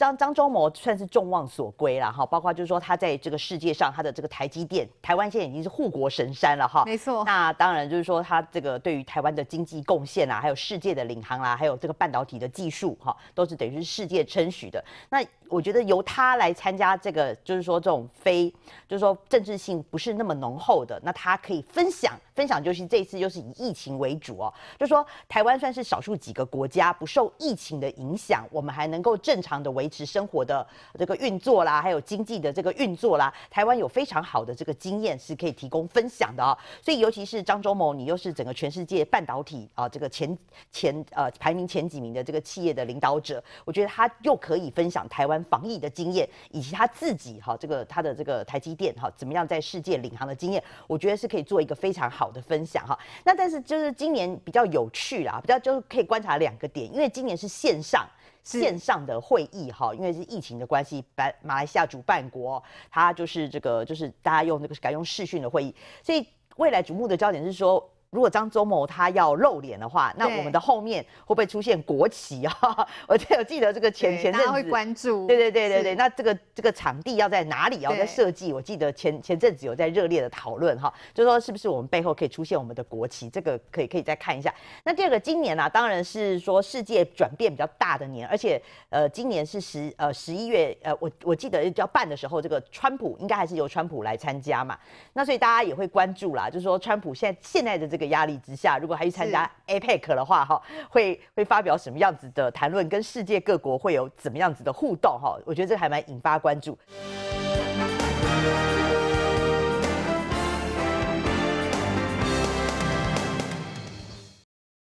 张张忠谋算是众望所归了哈，包括就是说他在这个世界上，他的这个台积电，台湾现在已经是护国神山了哈，没错。那当然就是说他这个对于台湾的经济贡献啊，还有世界的领航啊，还有这个半导体的技术哈，都是等于是世界称许的。那我觉得由他来参加这个，就是说这种非，就是说政治性不是那么浓厚的，那他可以分享分享，就是这一次就是以疫情为主哦，就说台湾算是少数几个国家不受疫情的影响，我们还能够正常的维。持生活的这个运作啦，还有经济的这个运作啦，台湾有非常好的这个经验是可以提供分享的哦。所以，尤其是张忠谋，你又是整个全世界半导体啊这个前前呃排名前几名的这个企业的领导者，我觉得他又可以分享台湾防疫的经验，以及他自己哈这个他的这个台积电哈怎么样在世界领航的经验，我觉得是可以做一个非常好的分享哈。那但是就是今年比较有趣啦，比较就可以观察两个点，因为今年是线上。线上的会议哈，因为是疫情的关系，白马来西亚主办国，它就是这个，就是大家用那个改用视讯的会议，所以未来瞩目的焦点是说。如果张周谋他要露脸的话，那我们的后面会不会出现国旗啊？我有记得这个前前阵子，会关注。对对对对对，那这个这个场地要在哪里要在设计，我记得前前阵子有在热烈的讨论哈，就说是不是我们背后可以出现我们的国旗？这个可以可以再看一下。那第二个，今年呢，当然是说世界转变比较大的年，而且呃，今年是十呃十一月呃，我我记得要半的时候，这个川普应该还是由川普来参加嘛。那所以大家也会关注啦，就是说川普现在现在的这。个。个压力之下，如果还去参加 APEC 的话，哈，会会发表什么样子的谈论，跟世界各国会有怎么样子的互动，哈，我觉得这还蛮引发关注。